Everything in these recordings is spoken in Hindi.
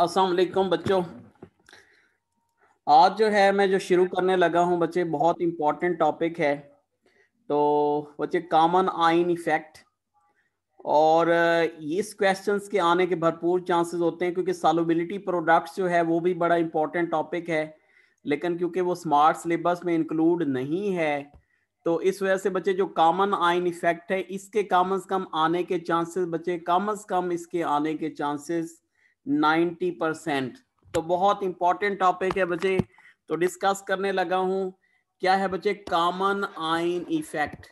असलकम बच्चों आज जो है मैं जो शुरू करने लगा हूँ बच्चे बहुत इम्पोर्टेंट टॉपिक है तो बच्चे कॉमन आइन इफेक्ट और इस क्वेश्चंस के आने के भरपूर चांसेस होते हैं क्योंकि सालुबिलिटी प्रोडक्ट्स जो है वो भी बड़ा इम्पोर्टेंट टॉपिक है लेकिन क्योंकि वो स्मार्ट सिलेबस में इंक्लूड नहीं है तो इस वजह से बच्चे जो कॉमन आइन इफेक्ट है इसके कम अज कम आने के चांसेस बच्चे कम अज कम इसके आने के चांसेस 90 परसेंट तो बहुत इंपॉर्टेंट टॉपिक है बच्चे तो डिस्कस करने लगा हूं क्या है बच्चे कॉमन आइन इफेक्ट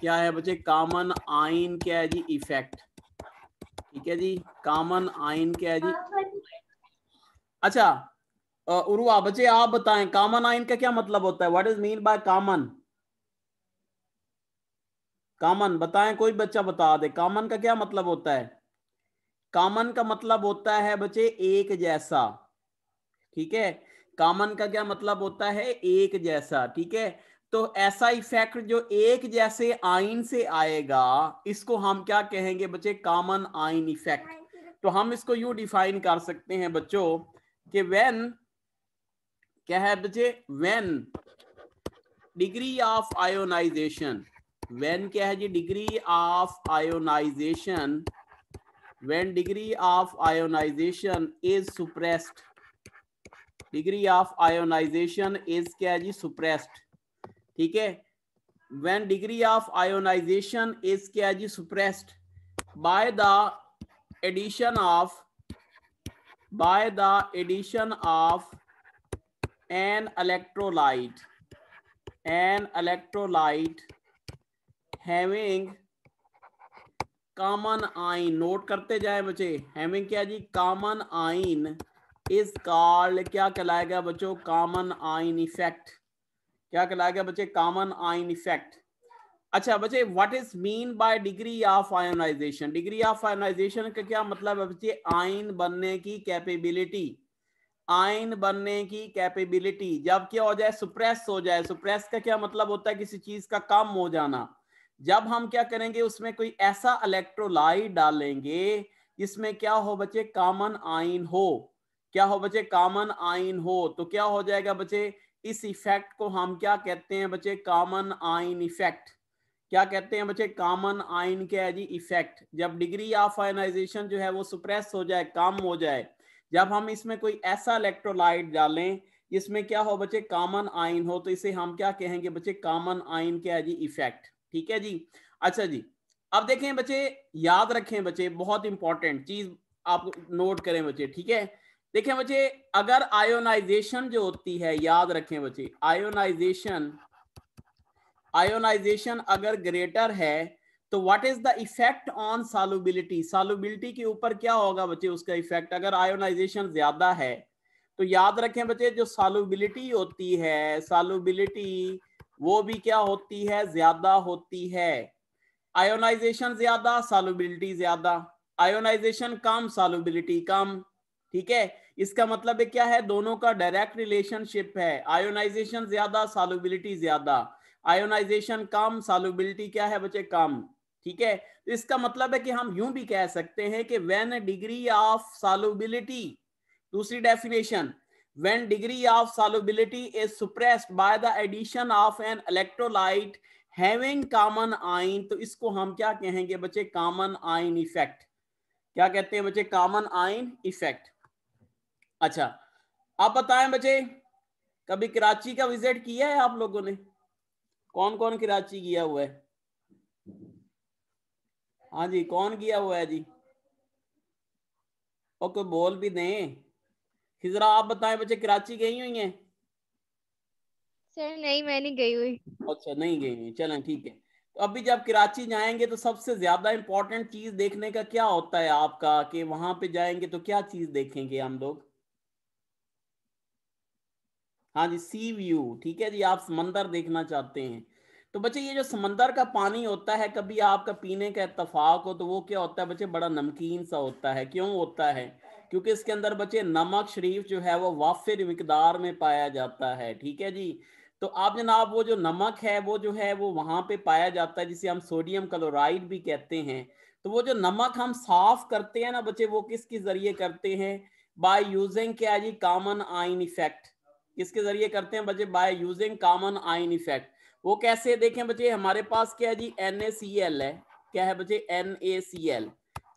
क्या है बच्चे कॉमन आइन क्या है जी इफेक्ट ठीक है जी कॉमन आइन क्या है जी अच्छा उर्वा बच्चे आप बताएं कॉमन आइन का क्या मतलब होता है what is mean by common common बताएं कोई बच्चा बता दे कॉमन का क्या मतलब होता है कॉमन का मतलब होता है बच्चे एक जैसा ठीक है कॉमन का क्या मतलब होता है एक जैसा ठीक है तो ऐसा इफेक्ट जो एक जैसे आइन से आएगा इसको हम क्या कहेंगे बच्चे कॉमन आइन इफेक्ट तो हम इसको यू डिफाइन कर सकते हैं बच्चों कि व्हेन क्या है बच्चे when degree of ionization when क्या है जी degree of ionization when degree of ionization is suppressed degree of ionization is kya ji suppressed theek hai when degree of ionization is kya ji suppressed by the addition of by the addition of an electrolyte an electrolyte having common ion note करते जाए बच्चे हैमिंग क्या जी कॉमन आइन इस कॉल्ड क्या कहलाएगा बच्चों कॉमन आइन इफेक्ट क्या कहलाएगा बच्चे कॉमन आइन इफेक्ट अच्छा बच्चे what is mean by degree of ionization degree of ionization का क्या मतलब है बच्चे आइन बनने की कैपेबिलिटी आइन बनने की कैपेबिलिटी जब क्या हो जाए सुप्रेस हो जाए सुप्रेस का क्या मतलब होता है किसी चीज का कम हो जाना जब हम क्या करेंगे उसमें कोई ऐसा इलेक्ट्रोलाइट डालेंगे जिसमें क्या हो बच्चे कॉमन आइन हो क्या हो बच्चे कामन आइन हो तो क्या हो जाएगा बच्चे इस इफेक्ट को हम क्या कहते हैं बच्चे कॉमन आइन इफेक्ट क्या कहते हैं बच्चे कॉमन आइन क्या है जी इफेक्ट जब डिग्री ऑफ आयनाइजेशन जो है वो सुप्रेस हो जाए कम हो जाए जब हम इसमें कोई ऐसा इलेक्ट्रोलाइट डालें जिसमें क्या हो बच्चे कॉमन आइन हो तो इसे हम क्या कहेंगे बच्चे कॉमन आइन क्या है जी इफेक्ट ठीक है जी अच्छा जी अब देखें बच्चे याद रखें बच्चे बहुत इंपॉर्टेंट चीज आप नोट करें बच्चे ठीक है देखें बच्चे अगर आयोनाइजेशन जो होती है याद रखें बच्चे आयोनाइजेशन आयोनाइजेशन अगर ग्रेटर है तो what is the effect on solubility solubility के ऊपर क्या होगा बच्चे उसका इफेक्ट अगर आयोनाइजेशन ज्यादा है तो याद रखें बच्चे जो सालुबिलिटी होती है सालुबिलिटी वो भी क्या होती है ज्यादा होती है आयोनाइजेशन ज्यादा सॉलिबिलिटी ज्यादा आयोनाइजेशन कम सॉलिबिलिटी कम ठीक है इसका मतलब है क्या है दोनों का डायरेक्ट रिलेशनशिप है आयोनाइजेशन ज्यादा सॉलिबिलिटी ज्यादा आयोनाइजेशन कम सॉलिबिलिटी क्या है बच्चे कम ठीक है तो इसका मतलब है कि हम यूं भी कह सकते हैं कि वेन डिग्री ऑफ सॉलिबिलिटी दूसरी definition when degree of solubility is suppressed by the addition of an electrolyte having common ion to isko hum kya kahenge bache common ion effect kya kehte hain bache common ion effect acha आप बताएं bache kabhi karachi ka visit kiya hai aap logo ne kon kon karachi kiya hua hai हाँ जी कौन किया हुआ है जी ओके बोल भी दें हिजरा आप बताएं बच्चे कराची गई हुई हैं सर नहीं मैं नहीं गई हुई अच्छा नहीं गई हुई चलें ठीक है तो अभी जब कराची जाएंगे तो सबसे ज्यादा इम्पोर्टेंट चीज देखने का क्या होता है आपका कि वहां पे जाएंगे तो क्या चीज देखेंगे हम लोग हाँ जी सी व्यू ठीक है जी आप समंदर देखना चाहते हैं तो बच्चे ये जो समंदर का पानी होता है कभी आपका पीने का इतफाक हो तो वो क्या होता है बच्चे बड़ा नमकीन सा होता है क्यों होता है क्योंकि इसके अंदर बच्चे नमक शरीफ जो है वो वाफिर मकदार में पाया जाता है ठीक है जी तो आप जनाब वो जो नमक है वो जो है वो वहां पे पाया जाता है जिसे हम सोडियम क्लोराइड भी कहते हैं तो वो जो नमक हम साफ करते हैं ना बच्चे वो किसके जरिए करते हैं बाय यूजिंग क्या जी कॉमन आइन इफेक्ट किसके जरिए करते हैं बच्चे by using common ion effect वो कैसे देखें बच्चे हमारे पास क्या है जी एन है क्या है बच्चे एन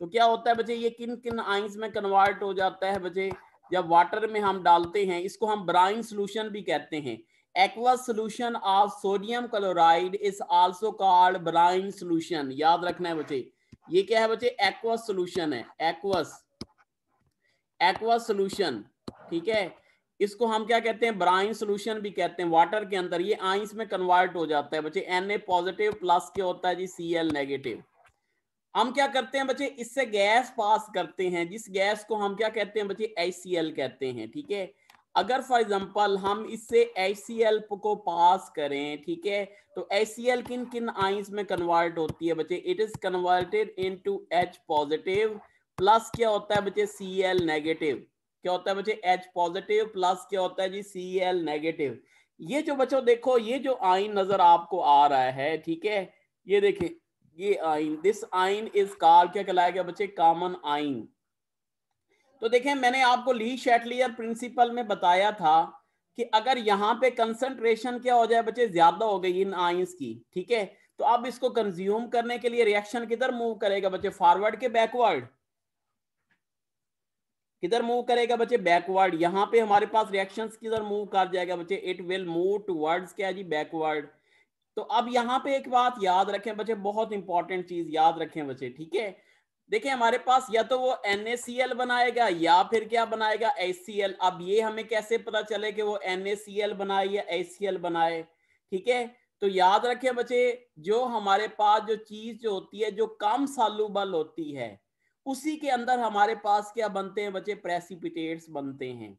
तो क्या होता है बच्चे ये किन किन आइंस में कन्वर्ट हो जाता है बच्चे जब वाटर में हम डालते हैं इसको हम ब्राइन सोल्यूशन भी कहते हैं aqua solution of sodium chloride is also called brine solution याद रखना है बच्चे ये क्या है बच्चे एक्वा सोल्यूशन है एक्वस एक्वा सोल्यूशन ठीक है इसको हम क्या कहते हैं ब्राइन सोल्यूशन भी कहते हैं वाटर के अंदर ये आइंस में कन्वर्ट हो जाता है बच्चे एन ए पॉजिटिव प्लस क्या होता है जी सी एल नेगेटिव हम क्या करते हैं बच्चे इससे गैस पास करते हैं जिस गैस को हम क्या कहते हैं बच्चे एच कहते हैं ठीक है अगर फॉर एग्जाम्पल हम इससे एच को पास करें ठीक है तो एच किन किन आइंस में कन्वर्ट होती है बच्चे it is converted into H positive plus क्या होता है बच्चे सी एल नेगेटिव क्या होता है बच्चे एच पॉजिटिव प्लस क्या होता है जी सी एल नेगेटिव ये जो बच्चों देखो ये जो आइन नजर आपको आ रहा है ठीक है ये देखिए ये आइन दिस आइन इज कार क्या कहलाया गया बच्चे कॉमन आइन तो देखें मैंने आपको ली शेटलियर प्रिंसिपल में बताया था कि अगर यहाँ पे कंसंट्रेशन क्या हो जाए बच्चे ज्यादा हो गई इन आइंस की ठीक है तो अब इसको कंज्यूम करने के लिए रिएक्शन किधर मूव करेगा बच्चे फॉरवर्ड के बैकवर्ड किधर मूव करेगा बच्चे बैकवर्ड यहाँ पे हमारे पास रिएक्शन किधर मूव कर जाएगा बच्चे इट विल मूव टू क्या जी बैकवर्ड तो अब यहाँ पे एक बात याद रखें बच्चे बहुत इंपॉर्टेंट चीज याद रखें बच्चे ठीक है देखिए हमारे पास या तो वो एन बनाएगा या फिर क्या बनाएगा एच अब ये हमें कैसे पता चले कि वो एन बनाए या एल बनाए ठीक है तो याद रखें बच्चे जो हमारे पास जो चीज जो होती है जो कम सालुबल होती है उसी के अंदर हमारे पास क्या बनते हैं बच्चे प्रेसिपिटेट्स बनते हैं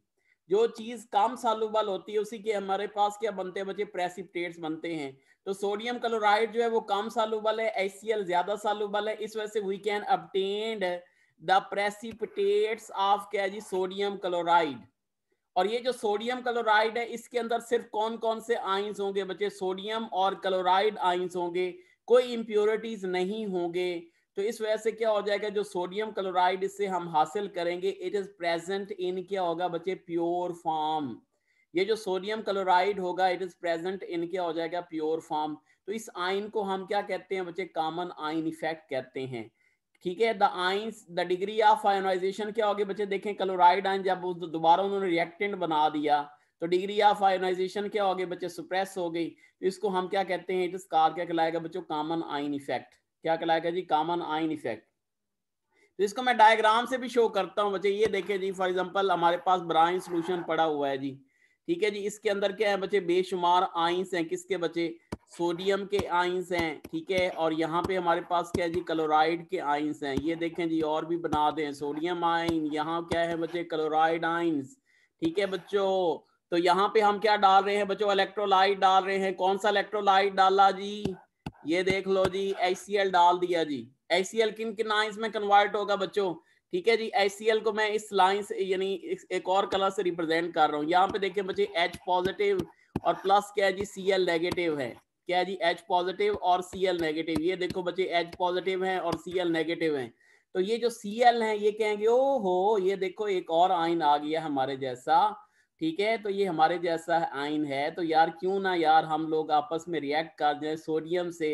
जो चीज कम सालुबल होती है उसी के हमारे पास क्या बनते हैं बच्चे प्रेसिपिटेट्स बनते हैं तो सोडियम क्लोराइड जो है वो कम सालुबल है एच ज्यादा सालुबल है इस वजह से we can obtained the precipitates of क्या जी सोडियम क्लोराइड और ये जो सोडियम क्लोराइड है इसके अंदर सिर्फ कौन कौन से आइंस होंगे बच्चे सोडियम और क्लोराइड आइंस होंगे कोई इम्प्योरिटीज नहीं होंगे तो इस वजह से क्या हो जाएगा जो सोडियम क्लोराइड इससे हम हासिल करेंगे इट इज प्रेजेंट इन क्या होगा बच्चे प्योर फॉर्म ये जो सोडियम क्लोराइड होगा इट इज प्रेजेंट इन क्या हो जाएगा प्योर फॉर्म तो इस आइन को हम क्या कहते हैं बच्चे कॉमन आइन इफेक्ट कहते हैं ठीक है the ions the degree of ionization क्या होगी बच्चे देखें क्लोराइड आइन जब दोबारा उन्होंने रिएक्टेंट बना दिया तो डिग्री ऑफ आयोनाइजेशन क्या होगी बच्चे सुप्रेस हो गई तो इसको हम क्या कहते हैं इट इज कार क्या कहलाएगा बच्चों कॉमन आइन इफेक्ट क्या कहलाएगा जी कॉमन आइन इफेक्ट तो इसको मैं डायग्राम से भी शो करता हूँ बच्चे ये देखे जी फॉर एग्जांपल हमारे पास ब्राइन सोल्यूशन पड़ा हुआ है जी ठीक है जी इसके अंदर क्या है बच्चे बेशुमार आइंस हैं किसके बच्चे सोडियम के आइंस हैं ठीक है और यहाँ पे हमारे पास क्या है जी क्लोराइड के आइंस हैं ये देखें जी और भी बना दें सोडियम आइन यहाँ क्या है बच्चे क्लोराइड आइंस ठीक है बच्चों तो यहाँ पे हम क्या डाल रहे हैं बच्चों इलेक्ट्रोलाइट डाल रहे हैं कौन सा इलेक्ट्रोलाइट डाला जी ये देख लो जी एच डाल दिया जी एच किन किन लाइन्स में कन्वर्ट होगा बच्चों ठीक है जी एच को मैं इस लाइन से यानी एक और कलर से रिप्रेजेंट कर रहा हूँ यहाँ पे देखें बच्चे एच पॉजिटिव और प्लस क्या है जी सी एल नेगेटिव है क्या है जी एच पॉजिटिव और सी एल नेगेटिव ये देखो बच्चे एच पॉजिटिव है और सी एल नेगेटिव है तो ये जो सी एल है ये कहेंगे ओ हो ये देखो एक और आइन आ गया हमारे जैसा ठीक है तो ये हमारे जैसा आइन है तो यार क्यों ना यार हम लोग आपस में रिएक्ट कर दें सोडियम से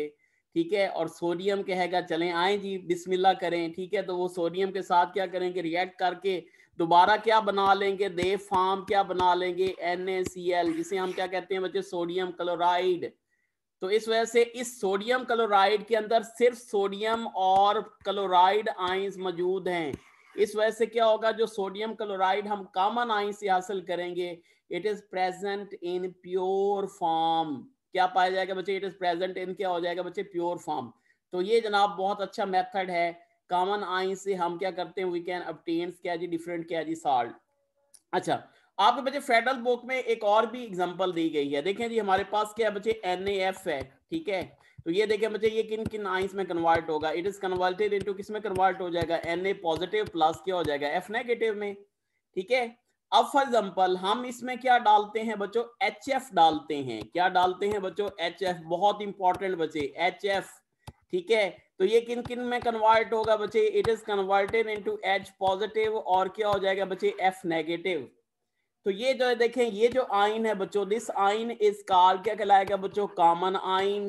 ठीक है और सोडियम कहेगा चलें आए जी बिस्मिल्लाह करें ठीक है तो वो सोडियम के साथ क्या करेंगे रिएक्ट करके दोबारा क्या बना लेंगे दे फार्म क्या बना लेंगे एन जिसे हम क्या कहते हैं बच्चे सोडियम क्लोराइड तो इस वजह से इस सोडियम क्लोराइड के अंदर सिर्फ सोडियम और क्लोराइड आइंस मौजूद हैं इस वजह से क्या होगा जो सोडियम क्लोराइड हम कॉमन आई से हासिल करेंगे it is present in pure form क्या पाया जाएगा बच्चे इट इज प्रेजेंट इन क्या हो जाएगा बच्चे प्योर फॉर्म तो ये जनाब बहुत अच्छा मेथड है कॉमन आई से हम क्या करते हैं वी कैन अपटेन क्या जी डिफरेंट क्या जी साल्ट अच्छा आपके बच्चे फेडरल बुक में एक और भी एग्जांपल दी गई है देखें जी हमारे पास क्या बच्चे एन है ठीक है तो ये देखिए बच्चे ये किन किन आइंस में कन्वर्ट होगा इट इज कन्वर्टेड इनटू किस में कन्वर्ट हो जाएगा एन ए पॉजिटिव प्लस क्या हो जाएगा एफ नेगेटिव में ठीक है अब फॉर एग्जाम्पल हम इसमें क्या डालते हैं बच्चों एच एफ डालते हैं क्या डालते हैं बच्चों एच एफ बहुत इंपॉर्टेंट बच्चे एच एफ ठीक है तो ये किन किन में कन्वर्ट होगा बच्चे it is converted into H positive और क्या हो जाएगा बच्चे एफ नेगेटिव तो ये जो है देखें ये जो आइन है बच्चों दिस आइन इज कार क्या कहलाएगा बच्चों कॉमन आइन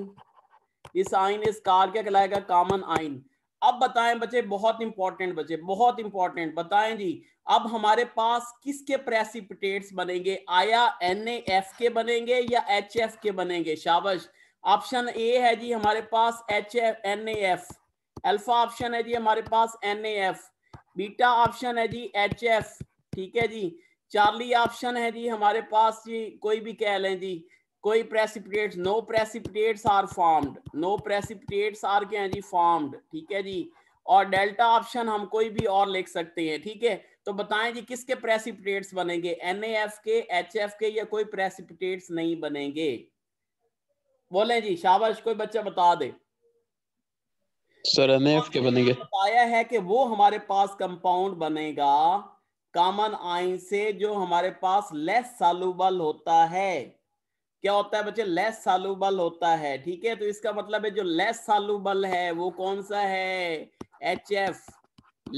इस आइन इस कार क्या कहलाएगा कॉमन आइन अब बताएं बच्चे बहुत इंपॉर्टेंट बच्चे बहुत इंपॉर्टेंट बताएं जी अब हमारे पास किसके प्रेसिपिटेट्स बनेंगे आया एन एफ के बनेंगे या एच एफ के बनेंगे शाबाश ऑप्शन ए है जी हमारे पास H F N F alpha option है जी हमारे पास एन एफ बीटा ऑप्शन है जी एच एफ ठीक है जी चार्ली ऑप्शन है जी हमारे पास जी कोई भी कह लें जी कोई precipitates no precipitates are formed no precipitates are क्या है जी फॉर्म्ड ठीक है जी और डेल्टा ऑप्शन हम कोई भी और लिख सकते हैं ठीक है तो बताएं जी किसके प्रेसिपिटेट्स बनेंगे एन के एच के या कोई प्रेसिपिटेट्स नहीं बनेंगे बोले जी शाबाश कोई बच्चा बता दे सर एनएफ के बनेंगे बताया है कि वो हमारे पास कंपाउंड बनेगा कॉमन आइन से जो हमारे पास लेस सालुबल होता है क्या होता है बच्चे लेस सालुबल होता है ठीक है तो इसका मतलब है जो लेस सालुबल है वो कौन सा है एच एफ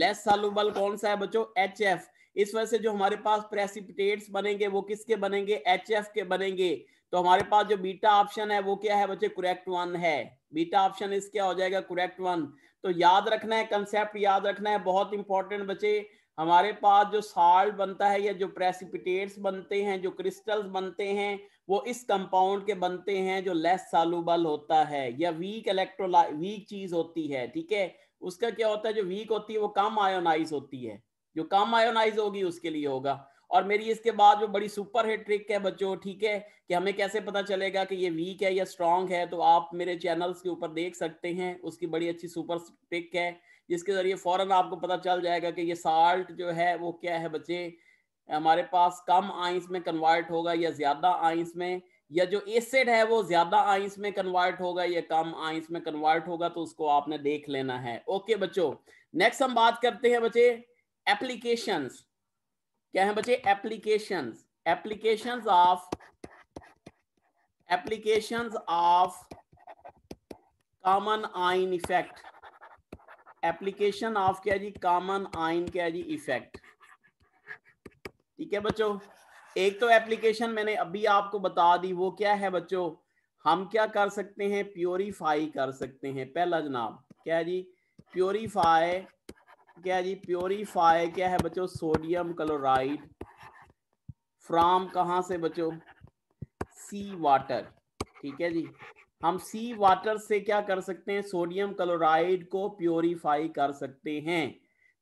लेस सालुबल कौन सा है बच्चों एच एफ इस वजह से जो हमारे पास प्रेसिपिटेट्स बनेंगे वो किसके बनेंगे एच एफ के बनेंगे तो हमारे पास जो बीटा ऑप्शन है वो क्या है बच्चे करेक्ट वन है बीटा ऑप्शन इस क्या हो जाएगा करेक्ट वन तो याद रखना है कंसेप्ट याद रखना है बहुत इंपॉर्टेंट बच्चे हमारे पास जो साल्ट बनता है या जो प्रेसिपिटेट्स बनते हैं जो क्रिस्टल्स बनते हैं वो इस कंपाउंड के बनते हैं जो लेस सालुबल होता है या वीक इलेक्ट्रोला वीक चीज होती है ठीक है उसका क्या होता है जो वीक होती है वो कम आयोनाइज होती है जो कम आयोनाइज होगी उसके लिए होगा और मेरी इसके बाद जो बड़ी सुपर हिट ट्रिक है बच्चों ठीक है कि हमें कैसे पता चलेगा कि ये वीक है या स्ट्रांग है तो आप मेरे चैनल्स के ऊपर देख सकते हैं उसकी बड़ी अच्छी सुपर ट्रिक है जिसके जरिए फौरन आपको पता चल जाएगा कि ये साल्ट जो है वो क्या है बच्चे हमारे पास कम आइंस में कन्वर्ट होगा या ज्यादा आइंस में या जो एसिड है वो ज्यादा आइंस में कन्वर्ट होगा या कम आइंस में कन्वर्ट होगा तो उसको आपने देख लेना है ओके बच्चों नेक्स्ट हम बात करते हैं बच्चे एप्लीकेशन क्या है बच्चे application application of application of common ion effect application of क्या जी कॉमन आइन क्या जी इफेक्ट ठीक है बच्चों एक तो एप्लीकेशन मैंने अभी आपको बता दी वो क्या है बच्चों हम क्या कर सकते हैं प्योरीफाई कर सकते हैं पहला जनाब क्या है जी प्योरीफाई क्या जी प्योरीफाई क्या है बच्चों सोडियम क्लोराइड फ्राम कहाँ से बच्चों सी वाटर ठीक है जी हम सी वाटर से क्या कर सकते हैं सोडियम क्लोराइड को प्योरीफाई कर सकते हैं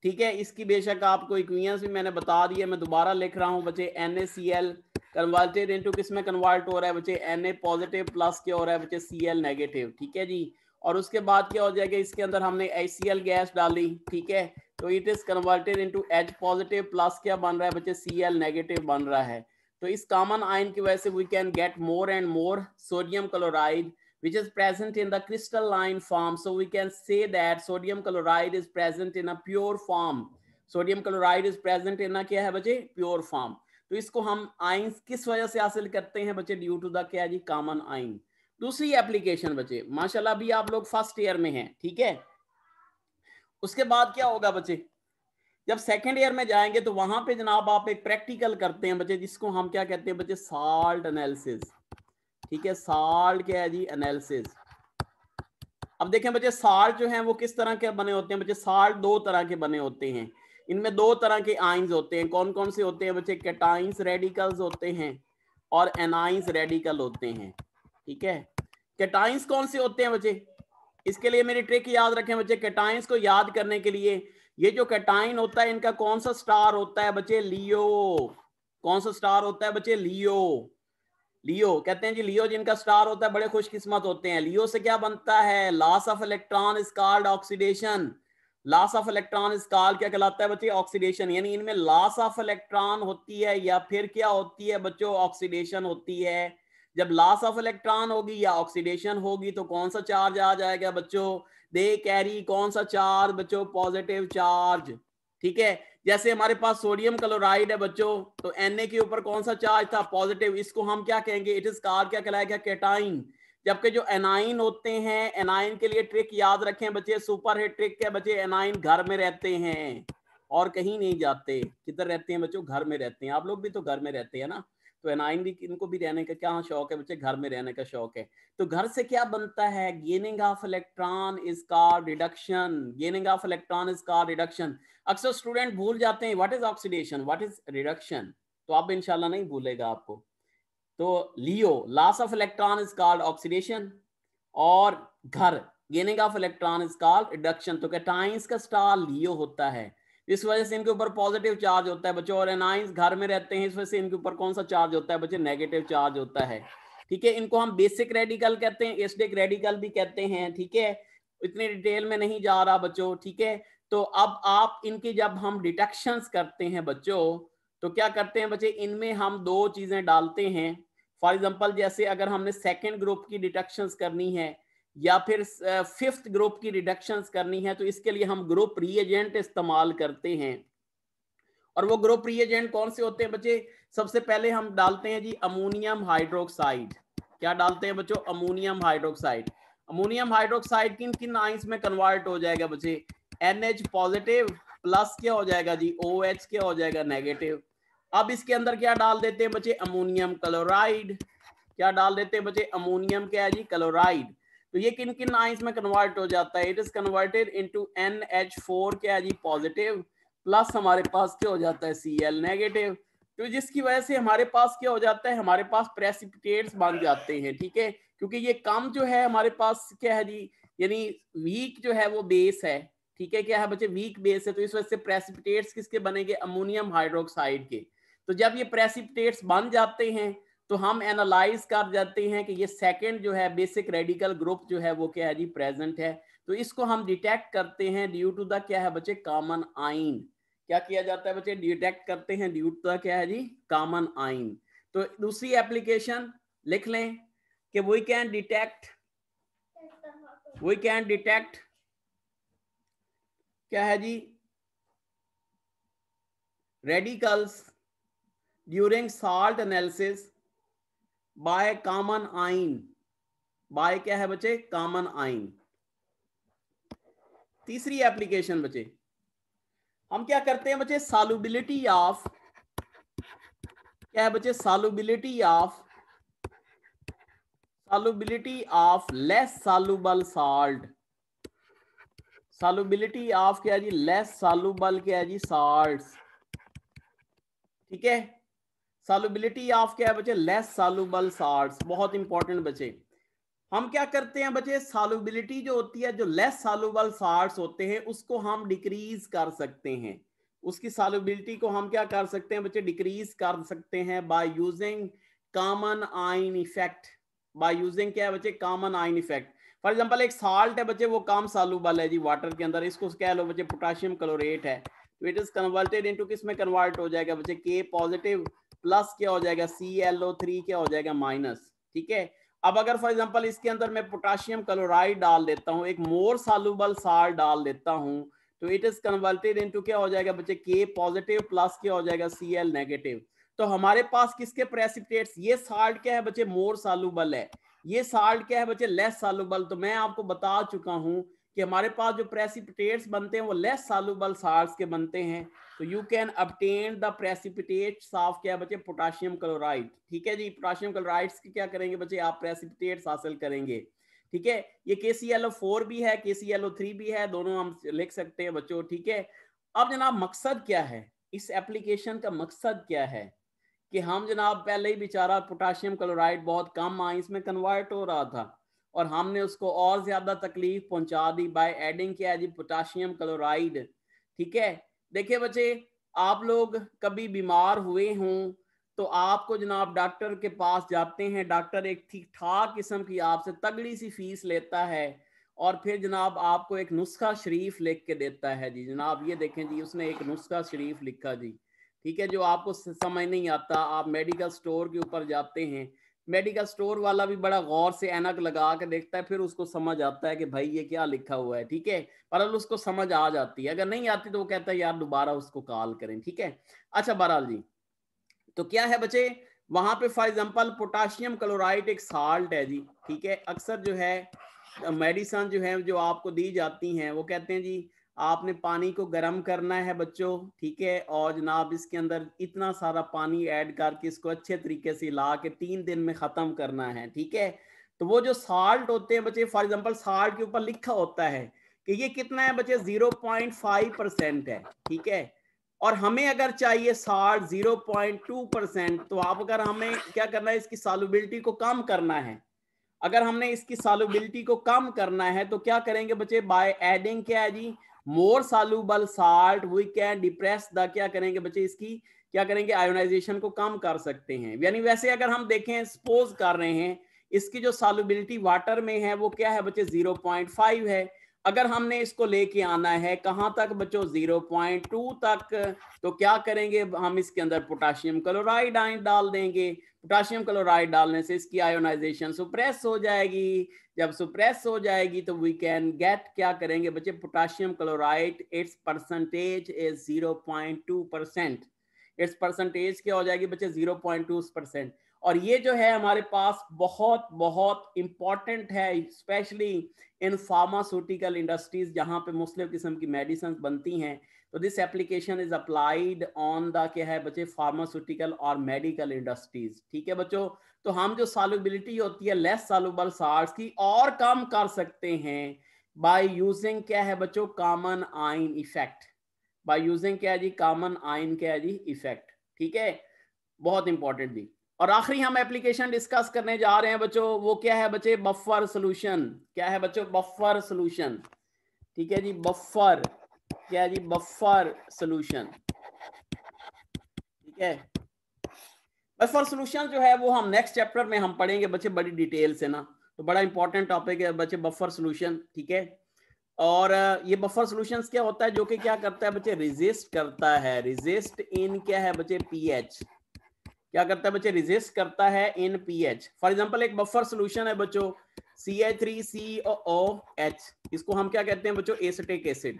ठीक है इसकी बेशक आपको इक्वियंस भी मैंने बता दी है मैं दोबारा लिख रहा हूँ बच्चे N A C L converted into किस में कन्वर्ट हो रहा है बच्चे एन ए पॉजिटिव प्लस क्या हो रहा है बच्चे सी एल नेगेटिव ठीक है जी और उसके बाद क्या हो जाएगा इसके अंदर हमने एच सी एल गैस डाली ठीक है तो it is converted into H positive plus क्या बन रहा है बच्चे सी एल नेगेटिव बन रहा है तो इस कॉमन आयन की वजह से we can get more and more sodium chloride which is present in the crystalline form. So we can say that sodium chloride is present in a pure form. chloride is present in a kya hai bache pure form to isko hum ions kis wajah se hasil karte hain bache due to the kya ji common ion दूसरी एप्लीकेशन बच्चे mashallah bhi aap log first year में hain ठीक है उसके बाद क्या होगा बच्चे जब सेकेंड ईयर में जाएंगे तो वहां पे जनाब आप एक प्रैक्टिकल करते हैं बच्चे जिसको हम क्या कहते हैं बच्चे साल्ट एनालिसिस ठीक है साल्ट क्या है जी एनालिसिस अब देखें बच्चे साल्ट जो हैं वो किस तरह के बने होते हैं बच्चे साल्ट दो तरह के बने होते हैं इनमें दो तरह के आइंस होते हैं कौन कौन से होते हैं बच्चे कैटाइंस रेडिकल्स होते हैं और एनाइंस रेडिकल होते हैं ठीक है कैटाइंस कौन से होते हैं बच्चे इसके लिए मेरी ट्रिक याद रखें बच्चे कैटाइंस को याद करने के लिए ये जो कैटाइन होता है इनका कौन सा स्टार होता है बच्चे लियो कौन सा स्टार होता है बच्चे लियो लियो कहते हैं जी लियो जिनका स्टार होता है बड़े खुशकिस्मत होते हैं लियो से क्या बनता है loss of electron is called oxidation loss of electron is called क्या कहलाता है बच्चे ऑक्सीडेशन यानी इनमें लॉस ऑफ इलेक्ट्रॉन होती है या फिर क्या होती है बच्चों ऑक्सीडेशन होती है जब लॉस ऑफ इलेक्ट्रॉन होगी या ऑक्सीडेशन होगी तो कौन सा चार्ज आ जाएगा बच्चों दे कैरी कौन सा चार्ज बच्चों पॉजिटिव चार्ज ठीक है जैसे हमारे पास सोडियम क्लोराइड है बच्चों तो एन के ऊपर कौन सा चार्ज था पॉजिटिव इसको हम क्या कहेंगे इट इज कार क्या कहलाएगा कैटाइन जबकि जो एनाइन होते हैं एनाइन के लिए ट्रिक याद रखें बच्चे सुपर हिट ट्रिक क्या बच्चे एनाइन घर में रहते हैं और कहीं नहीं जाते किधर रहते हैं बच्चों घर में रहते हैं आप लोग भी तो घर में रहते हैं ना तो भी इनको भी रहने का क्या शौक है बच्चे घर में रहने का शौक है तो घर से क्या बनता है gaining of electron is called reduction gaining of electron is called reduction अक्सर स्टूडेंट भूल जाते हैं what is oxidation what is reduction तो आप इंशाल्लाह नहीं भूलेगा आपको तो LEO loss of electron is called oxidation और GER gaining of electron is called reduction तो क्या टाइम्स का स्टार लियो होता है इस वजह से इनके ऊपर पॉजिटिव चार्ज होता है बच्चों और एनाइंस घर में रहते हैं इस वजह से इनके ऊपर कौन सा चार्ज होता है बच्चे नेगेटिव चार्ज होता है ठीक है इनको हम बेसिक रेडिकल कहते हैं एसडिक रेडिकल भी कहते हैं ठीक है इतने डिटेल में नहीं जा रहा बच्चों ठीक है तो अब आप इनकी जब हम डिटेक्शन करते हैं बच्चों तो क्या करते हैं बच्चे इनमें हम दो चीजें डालते हैं फॉर एग्जाम्पल जैसे अगर हमने सेकेंड ग्रुप की डिटेक्शन करनी है या फिर फिफ्थ ग्रुप की रिडक्शंस करनी है तो इसके लिए हम ग्रुप रिएजेंट इस्तेमाल करते हैं और वो ग्रुप रिएजेंट कौन से होते हैं बच्चे सबसे पहले हम डालते हैं जी अमोनियम हाइड्रोक्साइड क्या डालते हैं बच्चों अमोनियम हाइड्रोक्साइड अमोनियम हाइड्रोक्साइड किन किन आइंस में कन्वर्ट हो जाएगा बच्चे एन एच पॉजिटिव प्लस क्या हो जाएगा जी ओ एच क्या हो जाएगा नेगेटिव अब इसके अंदर क्या डाल देते हैं बच्चे अमोनियम क्लोराइड क्या डाल देते हैं बच्चे अमोनियम क्या है जी क्लोराइड तो ये किन किन आइंस में कन्वर्ट हो जाता है it is converted into NH4 क्या है जी पॉजिटिव प्लस हमारे पास क्या हो जाता है Cl नेगेटिव तो जिसकी वजह से हमारे पास क्या हो जाता है हमारे पास प्रेसिपिटेट्स बन जाते हैं ठीक है क्योंकि ये कम जो है हमारे पास क्या है जी यानी वीक जो है वो बेस है ठीक है क्या है बच्चे वीक बेस है तो इस वजह से प्रेसिपिटेट्स किसके बनेंगे अमोनियम हाइड्रोक्साइड के तो जब ये प्रेसिपिटेट्स बन जाते हैं तो हम एनालाइज कर जाते हैं कि ये सेकंड जो है बेसिक रेडिकल ग्रुप जो है वो क्या है जी प्रेजेंट है तो इसको हम डिटेक्ट करते हैं ड्यू टू द क्या है बच्चे कॉमन आइन क्या किया जाता है बच्चे डिटेक्ट करते हैं ड्यू टू द क्या है जी कॉमन आइन तो दूसरी एप्लीकेशन लिख लें कि we can detect we can detect क्या है जी radicals during salt analysis by common ion by क्या है बच्चे कॉमन आइन तीसरी एप्लीकेशन बच्चे हम क्या करते हैं बच्चे सॉल्युबिलिटी ऑफ क्या है बच्चे solubility of solubility of less soluble salt solubility of क्या जी लेस सॉल्युबल क्या जी साल्ट ठीक है सालुबिलिटी ऑफ क्या है बच्चे लेस सालुबल साल्ट बहुत इंपॉर्टेंट बच्चे हम क्या करते हैं बच्चे सालुबिलिटी जो होती है जो लेस सालुबल साल्ट होते हैं उसको हम डिक्रीज कर सकते हैं उसकी सालुबिलिटी को हम क्या कर सकते हैं बच्चे डिक्रीज कर सकते हैं by using common ion effect by using क्या है बच्चे common ion effect for example एक साल्ट है बच्चे वो कम सालूबल है जी वाटर के अंदर इसको कह लो बच्चे पोटेशियम क्लोरेट है तो इट इज कन्वर्टेड इनटू किस में कन्वर्ट हो जाएगा बच्चे के पॉजिटिव प्लस क्या हो जाएगा सी एल ओ थ्री क्या हो जाएगा माइनस ठीक है अब अगर फॉर एग्जांपल इसके अंदर मैं पोटाशियम क्लोराइड डाल देता हूँ एक मोर सालुबल सार डाल देता हूँ तो इट इज कन्वर्टेड इनटू क्या हो जाएगा बच्चे के पॉजिटिव प्लस क्या हो जाएगा सी एल नेगेटिव तो हमारे पास किसके प्रेसिपिटेट्स ये साल्ट क्या है बच्चे मोर सालुबल है ये साल्ट क्या है बच्चे लेस सालुबल तो मैं आपको बता चुका हूँ कि हमारे पास जो प्रेसिपिटेट्स बनते हैं वो लेस सालुबल साल्ट्स के बनते हैं तो you can obtain the precipitates of क्या बच्चे पोटाशियम क्लोराइड ठीक है जी पोटाशियम क्लोराइड्स की क्या करेंगे बच्चे आप प्रेसिपिटेट्स हासिल करेंगे ठीक है ये के सी एल ओ फोर भी है के सी एल ओ थ्री भी है दोनों हम लिख सकते हैं बच्चों ठीक है अब जनाब मकसद क्या है इस एप्लीकेशन का मकसद क्या है कि हम जनाब पहले ही बेचारा पोटाशियम क्लोराइड बहुत कम आई इसमें कन्वर्ट हो रहा था और हमने उसको और ज्यादा तकलीफ पहुंचा दी बाय एडिंग किया जी पोटाशियम क्लोराइड ठीक है देखिए बच्चे आप लोग कभी बीमार हुए हों तो आपको जनाब डॉक्टर के पास जाते हैं डॉक्टर एक ठीक ठाक किस्म की आपसे तगड़ी सी फीस लेता है और फिर जनाब आपको एक नुस्खा शरीफ लिख के देता है जी जनाब ये देखें जी उसने एक नुस्खा शरीफ लिखा जी ठीक है जो आपको समझ नहीं आता आप मेडिकल स्टोर के ऊपर जाते हैं मेडिकल स्टोर वाला भी बड़ा गौर से एनक लगा के देखता है फिर उसको समझ आता है कि भाई ये क्या लिखा हुआ है ठीक है बहरहाल उसको समझ आ जाती है अगर नहीं आती तो वो कहता है यार दोबारा उसको कॉल करें ठीक है अच्छा बहरहाल जी तो क्या है बच्चे वहां पे फॉर एग्जांपल पोटाशियम क्लोराइड एक साल्ट है जी ठीक है अक्सर जो है मेडिसन जो है जो आपको दी जाती है वो कहते हैं जी आपने पानी को गर्म करना है बच्चों ठीक है और जनाब इसके अंदर इतना सारा पानी ऐड करके इसको अच्छे तरीके से ला के तीन दिन में ख़त्म करना है ठीक है तो वो जो साल्ट होते हैं बच्चे फॉर एग्जाम्पल साल्ट के ऊपर लिखा होता है कि ये कितना है बच्चे 0.5 परसेंट है ठीक है और हमें अगर चाहिए साल्ट टू परसेंट तो आप अगर हमें क्या करना है इसकी सॉल्युबिलिटी को कम करना है अगर हमने इसकी सॉल्युबिलिटी को कम करना है तो क्या करेंगे बच्चे बाय एडिंग क्या है जी more soluble salt we can depress the क्या करेंगे बच्चे इसकी क्या करेंगे आयोनाइजेशन को कम कर सकते हैं यानी वैसे अगर हम देखें सपोज कर रहे हैं इसकी जो सालुबिलिटी वाटर में है वो क्या है बच्चे 0.5 है अगर हमने इसको लेके आना है कहां तक बच्चों 0.2 तक तो क्या करेंगे हम इसके अंदर पोटाशियम क्लोराइड आय डाल देंगे पोटाशियम क्लोराइड डालने से इसकी आयोनाइजेशन सुप्रेस हो जाएगी जब सुप्रेस हो जाएगी तो वी कैन गेट क्या करेंगे बच्चे potassium chloride its percentage is 0.2 percent its percentage क्या हो जाएगी बच्चे जीरो परसेंट और ये जो है हमारे पास बहुत बहुत इम्पॉर्टेंट है स्पेशली इन फार्मास्यूटिकल इंडस्ट्रीज जहाँ पे मुस्लिम किस्म की मेडिसन बनती हैं तो this application is applied on the क्या है बच्चे फार्मास्यूटिकल और मेडिकल इंडस्ट्रीज ठीक है बच्चों तो हम जो सालुबिलिटी होती है लेस सालुबल सार्स की और कम कर सकते हैं बाय यूजिंग क्या है बच्चों common ion effect by using क्या है जी कॉमन आइन क्या है जी इफेक्ट ठीक है बहुत इंपॉर्टेंट जी और आखिरी हम एप्लीकेशन डिस्कस करने जा रहे हैं बच्चों वो क्या है बच्चे बफर सोल्यूशन क्या है बच्चों बफर सोल्यूशन ठीक है जी बफर क्या है जी बफर सोल्यूशन ठीक है बफर सोल्यूशन जो है वो हम नेक्स्ट चैप्टर में हम पढ़ेंगे बच्चे बड़ी डिटेल से ना तो बड़ा इंपॉर्टेंट टॉपिक है बच्चे बफर सोल्यूशन ठीक है और ये बफर सोल्यूशन क्या होता है जो कि क्या करता है बच्चे रिजिस्ट करता है रिजिस्ट इन क्या है बच्चे पीएच क्या करता है बच्चे रिजिस्ट करता है इन पीएच फॉर एग्जांपल एक बफर सॉल्यूशन है बच्चों C H three C O H इसको हम क्या कहते हैं बच्चों एसिटिक एसिड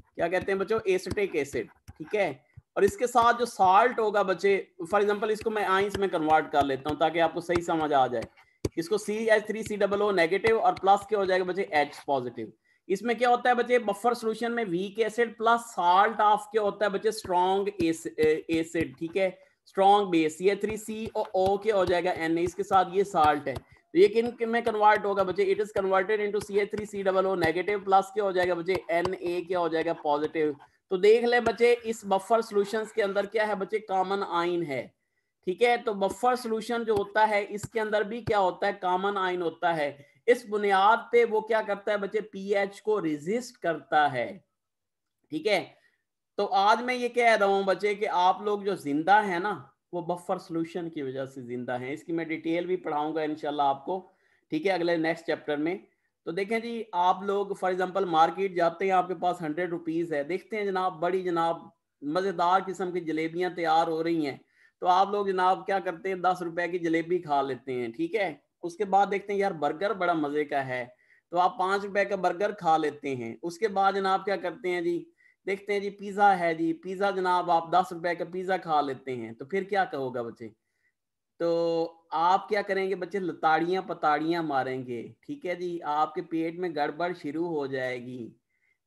क्या कहते हैं बच्चों एसिटिक एसिड ठीक है और इसके साथ जो साल्ट होगा बच्चे फॉर एग्जांपल इसको मैं आइंस में कन्वर्ट कर लेता हूँ ताकि आपको सही समझ आ जाए इसको C H three C double O negative और प्लस क्या हो जाएगा बच्चे एच पॉजिटिव इसमें क्या होता है बच्चे बफर सोल्यूशन में weak acid plus salt of क्या होता है बच्चे स्ट्रॉन्ग एसिड ठीक है strong base C H three C और ओ के हो जाएगा एन ए इसके साथ ये साल्ट है तो ये किन में कन्वर्ट होगा बच्चे it is converted into C H three C double O negative plus क्या हो जाएगा बच्चे एन ए क्या हो जाएगा पॉजिटिव तो देख ले बच्चे इस बफर सोल्यूशन के अंदर क्या है बच्चे कॉमन आइन है ठीक है तो बफर सोल्यूशन जो होता है इसके अंदर भी क्या होता है कॉमन आइन होता है इस बुनियाद पे वो क्या करता है बच्चे पीएच को रिजिस्ट करता है ठीक है तो आज मैं ये कह रहा हूँ बच्चे कि आप लोग जो जिंदा है ना वो बफर सोल्यूशन की वजह से जिंदा है इसकी मैं डिटेल भी पढ़ाऊंगा इनशाला आपको ठीक है अगले नेक्स्ट चैप्टर में तो देखें जी आप लोग फॉर एग्जांपल मार्केट जाते हैं आपके पास हंड्रेड रुपीज़ है देखते हैं जनाब बड़ी जनाब मज़ेदार किस्म की जलेबियां तैयार हो रही हैं तो आप लोग जनाब क्या करते हैं दस रुपए की जलेबी खा लेते हैं ठीक है उसके बाद देखते हैं यार बर्गर बड़ा मज़े का है तो आप पांच रुपए का बर्गर खा लेते हैं उसके बाद जनाब क्या करते हैं जी देखते हैं जी पिज़्ज़ा है जी पिज़्ज़ा जनाब आप दस रुपए का पिज़्ज़ा खा लेते हैं तो फिर क्या कहोगा बच्चे तो आप क्या करेंगे बच्चे लताड़ियां पताड़ियां मारेंगे ठीक है जी आपके पेट में गड़बड़ शुरू हो जाएगी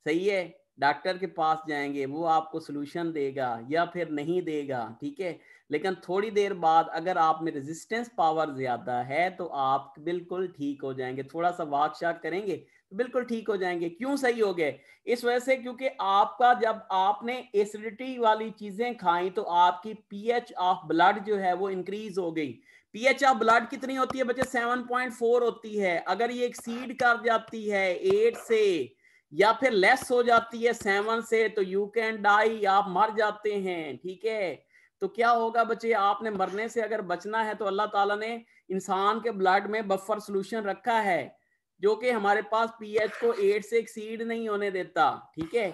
सही है डॉक्टर के पास जाएंगे वो आपको सोल्यूशन देगा या फिर नहीं देगा ठीक है लेकिन थोड़ी देर बाद अगर आप में रेजिस्टेंस पावर ज़्यादा है तो आप बिल्कुल ठीक हो जाएंगे थोड़ा सा वाक शाक करेंगे बिल्कुल ठीक हो जाएंगे क्यों सही हो गए इस वजह से क्योंकि आपका जब आपने एसिडिटी वाली चीजें खाई तो आपकी पीएच ऑफ ब्लड जो है वो इंक्रीज हो गई पीएच ऑफ ब्लड कितनी होती है बच्चे 7.4 होती है अगर ये एक्सीड कर जाती है एट से या फिर लेस हो जाती है सेवन से तो यू कैन डाई आप मर जाते हैं ठीक है तो क्या होगा बच्चे आपने मरने से अगर बचना है तो अल्लाह ताला ने इंसान के ब्लड में बफर सोल्यूशन रखा है जो कि हमारे पास पीएच को एट से एक्सीड नहीं होने देता ठीक है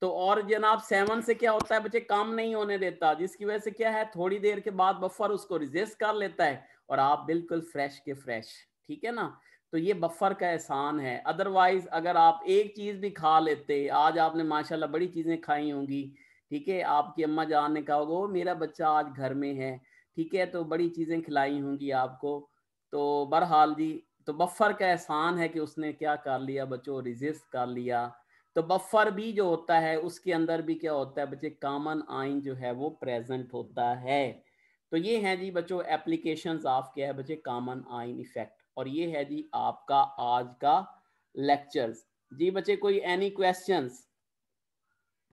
तो और जनाब सेवन से क्या होता है बच्चे कम नहीं होने देता जिसकी वजह से क्या है थोड़ी देर के बाद बफर उसको रिजेस्ट कर लेता है और आप बिल्कुल फ्रेश के फ्रेश ठीक है ना तो ये बफर का एहसान है अदरवाइज अगर आप एक चीज भी खा लेते आज आपने माशाल्लाह बड़ी चीजें खाई होंगी ठीक है आपकी अम्मा जान ने कहा होगा मेरा बच्चा आज घर में है ठीक है तो बड़ी चीजें खिलाई होंगी आपको तो बहरहाल जी तो बफर का एहसान है कि उसने क्या कर लिया बच्चों रिजिस्ट कर लिया तो बफर भी जो होता है उसके अंदर भी क्या होता है बच्चे कॉमन आइन जो है वो प्रेजेंट होता है तो ये है जी बच्चों एप्लीकेशन ऑफ क्या है बच्चे कॉमन आइन इफेक्ट और ये है जी आपका आज का लेक्चर्स जी बच्चे कोई एनी क्वेश्चंस